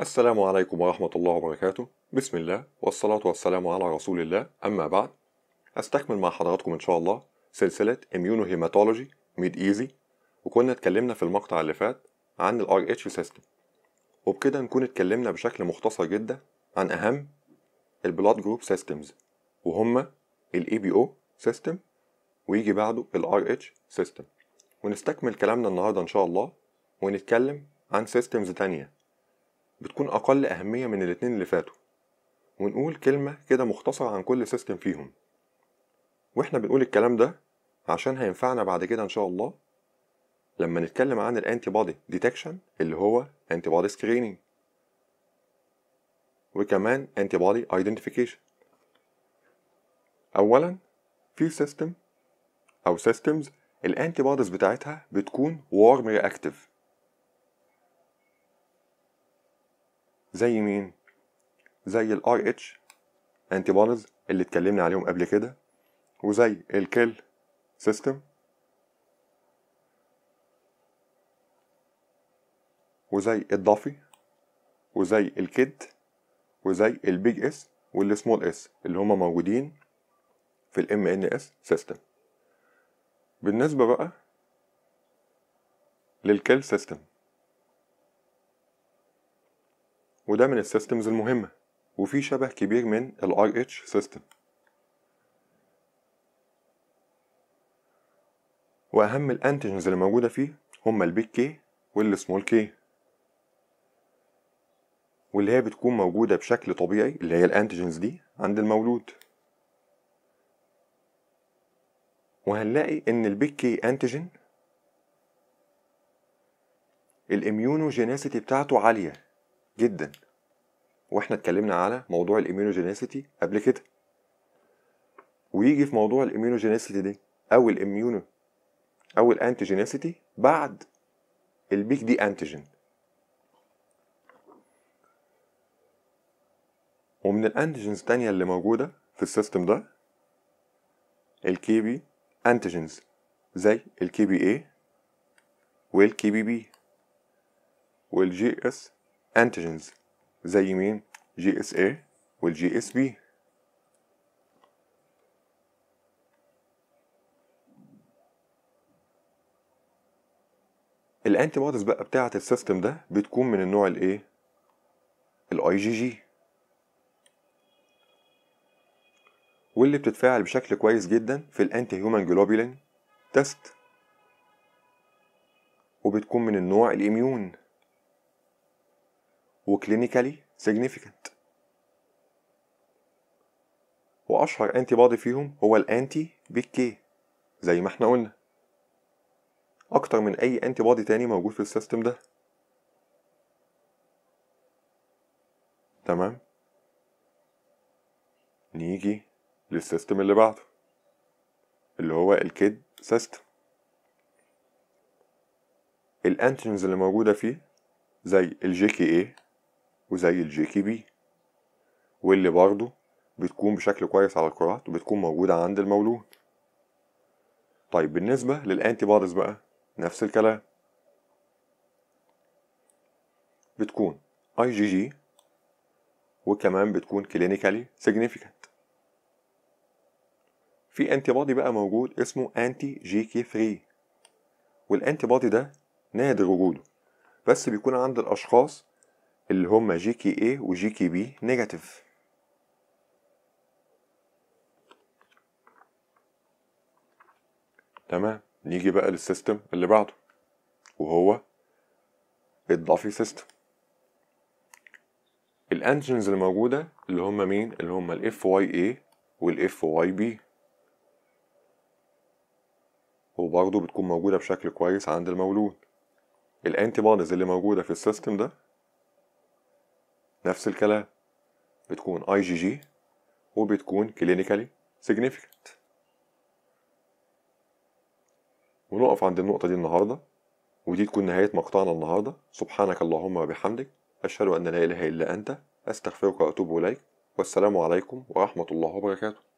السلام عليكم ورحمة الله وبركاته بسم الله والصلاة والسلام على رسول الله أما بعد أستكمل مع حضراتكم إن شاء الله سلسلة إميونو هيماتولوجي ميد إيزي وكنا اتكلمنا في المقطع اللي فات عن الـ RH System وبكده نكون اتكلمنا بشكل مختصر جدا عن أهم الـ Blood Group Systems وهما الـ ABO e System ويجي بعده الـ RH System ونستكمل كلامنا النهاردة إن شاء الله ونتكلم عن سيستمز تانية بتكون أقل أهمية من الاتنين اللي فاتوا ونقول كلمة كده مختصرة عن كل سيستم فيهم وإحنا بنقول الكلام ده عشان هينفعنا بعد كده إن شاء الله لما نتكلم عن الأنتي بادي ديتكشن اللي هو أنتي بادي سكرينينج وكمان أنتي بادي ايدنتيفيكيشن أولا في سيستم أو سيستمز الأنتي بوديز بتاعتها بتكون وارم رياكتيف زي مين زي الـ IH antibodies اللي اتكلمنا عليهم قبل كده وزي kill system وزي الضافي وزي الكيد وزي البيج اس والسمول اس اللي هما موجودين في الـ MNS system بالنسبه بقى للكيل سيستم وده من السيستمز المهمة وفي شبه كبير من ال RH سيستم وأهم الأنتجنز اللي موجودة فيه هما K كي والسمول كي واللي هي بتكون موجودة بشكل طبيعي اللي هي الأنتجنز دي عند المولود وهنلاقي إن Big كي أنتيجين الإميونوجيناسيتي بتاعته عالية جدا واحنا اتكلمنا على موضوع الاميونوجينيسيتي قبل كده ويجي في موضوع الاميونوجينيسيتي دي او الاميونو او الانتيجينيسيتي بعد البيك دي انتيجين ومن الانتيجينز التانية اللي موجودة في السيستم ده الكي بي انتيجينز زي الكي بي اي والكي بي بي والجي اس antigens زي مين جي اس اي والجي اس بي الانتي بقى بتاعه السيستم ده بتكون من النوع الايه الاي جي جي واللي بتتفاعل بشكل كويس جدا في الانتي هيومن جلوبولين تيست وبتكون من النوع الاميون وكلينيكالي سيجنيفيكانت وأشهر أنتي بادي فيهم هو الأنتي كي زي ما احنا قلنا أكتر من أي أنتي بادي تاني موجود في السيستم ده تمام نيجي للسيستم اللي بعده اللي هو الكيد سيستم الانتجنز اللي موجودة فيه زي الجي كي اي وزي الجيكي بي واللي برضه بتكون بشكل كويس على الكرات وبتكون موجودة عند المولود طيب بالنسبة للأنتي بارز بقى نفس الكلام بتكون اي جي جي وكمان بتكون كلينيكالي سيجنيفيكانت في انتي بادي بقى موجود اسمه انتي جي كي 3 والانتي بادي ده نادر وجوده بس بيكون عند الاشخاص اللي هما جي كي اي وجي كي بي نيجاتيف تمام نيجي بقى للسيستم اللي بعده وهو الضافي سيستم الانجنز الموجوده اللي هما مين اللي هما الاف واي اي والاف واي بي وبرضه بتكون موجوده بشكل كويس عند المولود الانتي بوديز اللي موجوده في السيستم ده نفس الكلام بتكون اي جي جي وبتكون كلينيكالي سيجنيفيكانت ونقف عند النقطة دي النهاردة ودي تكون نهاية مقطعنا النهاردة سبحانك اللهم وبحمدك أشهد أن لا إله إلا أنت أستغفرك وأتوب إليك والسلام عليكم ورحمة الله وبركاته